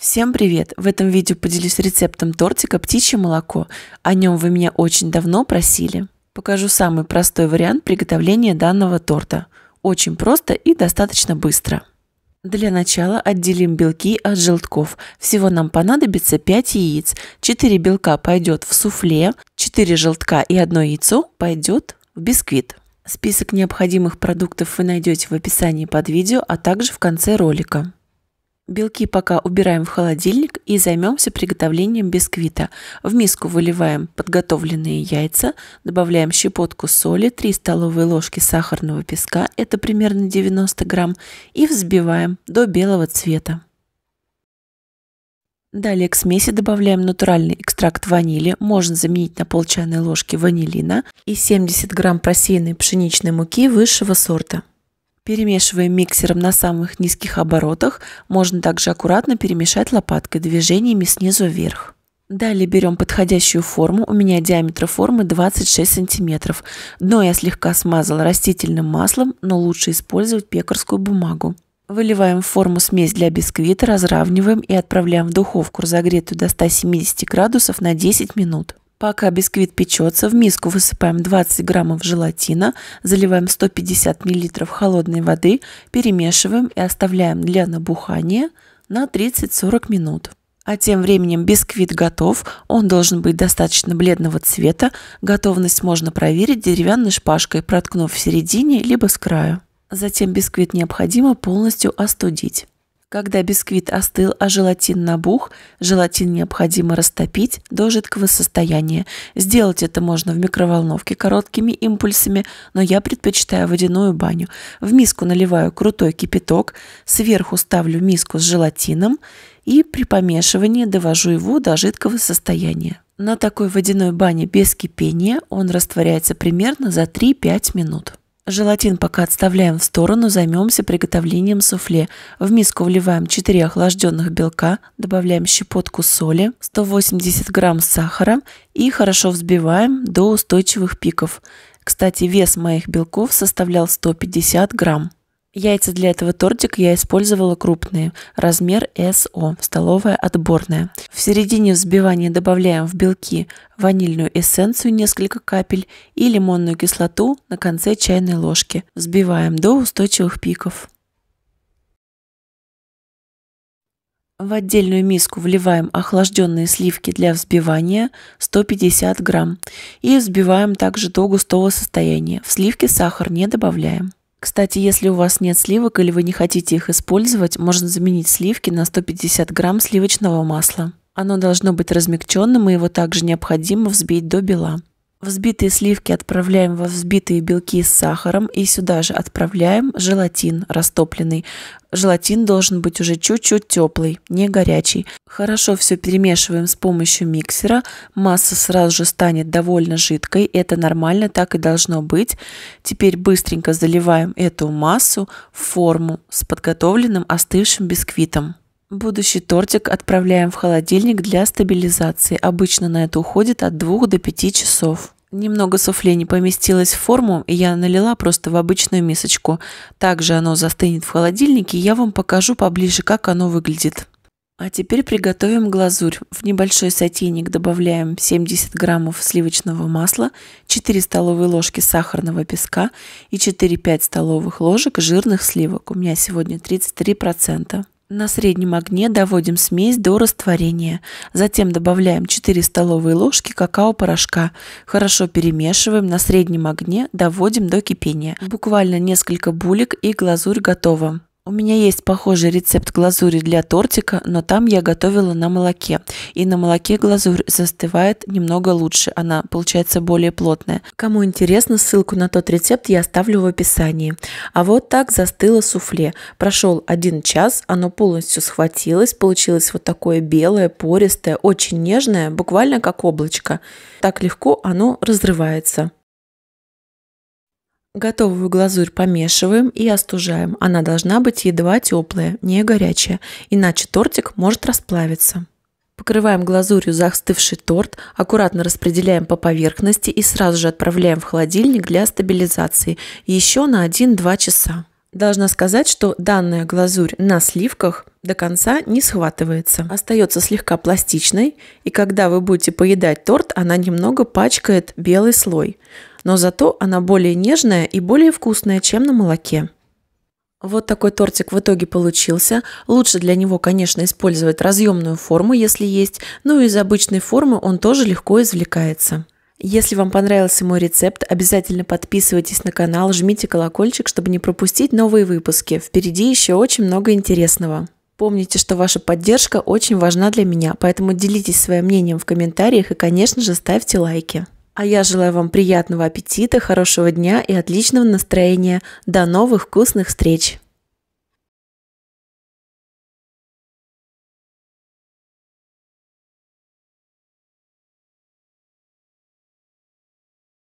Всем привет! В этом видео поделюсь рецептом тортика «Птичье молоко». О нем вы меня очень давно просили. Покажу самый простой вариант приготовления данного торта. Очень просто и достаточно быстро. Для начала отделим белки от желтков. Всего нам понадобится 5 яиц. 4 белка пойдет в суфле, 4 желтка и 1 яйцо пойдет в бисквит. Список необходимых продуктов вы найдете в описании под видео, а также в конце ролика. Белки пока убираем в холодильник и займемся приготовлением бисквита. В миску выливаем подготовленные яйца, добавляем щепотку соли, 3 столовые ложки сахарного песка, это примерно 90 грамм, и взбиваем до белого цвета. Далее к смеси добавляем натуральный экстракт ванили, можно заменить на пол чайной ложки ванилина и 70 грамм просеянной пшеничной муки высшего сорта. Перемешивая миксером на самых низких оборотах, можно также аккуратно перемешать лопаткой движениями снизу вверх. Далее берем подходящую форму, у меня диаметр формы 26 см. Дно я слегка смазала растительным маслом, но лучше использовать пекарскую бумагу. Выливаем в форму смесь для бисквита, разравниваем и отправляем в духовку, разогретую до 170 градусов на 10 минут. Пока бисквит печется, в миску высыпаем 20 граммов желатина, заливаем 150 миллилитров холодной воды, перемешиваем и оставляем для набухания на 30-40 минут. А тем временем бисквит готов, он должен быть достаточно бледного цвета. Готовность можно проверить деревянной шпажкой, проткнув в середине либо с краю. Затем бисквит необходимо полностью остудить. Когда бисквит остыл, а желатин набух, желатин необходимо растопить до жидкого состояния. Сделать это можно в микроволновке короткими импульсами, но я предпочитаю водяную баню. В миску наливаю крутой кипяток, сверху ставлю миску с желатином и при помешивании довожу его до жидкого состояния. На такой водяной бане без кипения он растворяется примерно за 3-5 минут. Желатин пока отставляем в сторону, займемся приготовлением суфле. В миску вливаем 4 охлажденных белка, добавляем щепотку соли, 180 грамм сахара и хорошо взбиваем до устойчивых пиков. Кстати, вес моих белков составлял 150 грамм. Яйца для этого тортика я использовала крупные, размер СО, столовая отборная. В середине взбивания добавляем в белки ванильную эссенцию несколько капель и лимонную кислоту на конце чайной ложки. Взбиваем до устойчивых пиков. В отдельную миску вливаем охлажденные сливки для взбивания 150 грамм и взбиваем также до густого состояния. В сливки сахар не добавляем. Кстати, если у вас нет сливок или вы не хотите их использовать, можно заменить сливки на 150 грамм сливочного масла. Оно должно быть размягченным и его также необходимо взбить до бела. Взбитые сливки отправляем во взбитые белки с сахаром и сюда же отправляем желатин растопленный. Желатин должен быть уже чуть-чуть теплый, не горячий. Хорошо все перемешиваем с помощью миксера. Масса сразу же станет довольно жидкой. Это нормально, так и должно быть. Теперь быстренько заливаем эту массу в форму с подготовленным остывшим бисквитом. Будущий тортик отправляем в холодильник для стабилизации. Обычно на это уходит от 2 до 5 часов. Немного суфле не поместилось в форму, и я налила просто в обычную мисочку. Также оно застынет в холодильнике, и я вам покажу поближе, как оно выглядит. А теперь приготовим глазурь. В небольшой сотейник добавляем 70 граммов сливочного масла, 4 столовые ложки сахарного песка и 4-5 столовых ложек жирных сливок. У меня сегодня 33%. На среднем огне доводим смесь до растворения, затем добавляем 4 столовые ложки какао-порошка, хорошо перемешиваем, на среднем огне доводим до кипения. Буквально несколько булек и глазурь готова. У меня есть похожий рецепт глазури для тортика, но там я готовила на молоке. И на молоке глазурь застывает немного лучше, она получается более плотная. Кому интересно, ссылку на тот рецепт я оставлю в описании. А вот так застыло суфле. Прошел один час, оно полностью схватилось, получилось вот такое белое, пористое, очень нежное, буквально как облачко. Так легко оно разрывается. Готовую глазурь помешиваем и остужаем. Она должна быть едва теплая, не горячая, иначе тортик может расплавиться. Покрываем глазурью застывший торт, аккуратно распределяем по поверхности и сразу же отправляем в холодильник для стабилизации еще на 1-2 часа. Должна сказать, что данная глазурь на сливках до конца не схватывается. Остается слегка пластичной, и когда вы будете поедать торт, она немного пачкает белый слой но зато она более нежная и более вкусная, чем на молоке. Вот такой тортик в итоге получился. Лучше для него, конечно, использовать разъемную форму, если есть, но из обычной формы он тоже легко извлекается. Если вам понравился мой рецепт, обязательно подписывайтесь на канал, жмите колокольчик, чтобы не пропустить новые выпуски. Впереди еще очень много интересного. Помните, что ваша поддержка очень важна для меня, поэтому делитесь своим мнением в комментариях и, конечно же, ставьте лайки. А я желаю вам приятного аппетита, хорошего дня и отличного настроения. До новых вкусных встреч!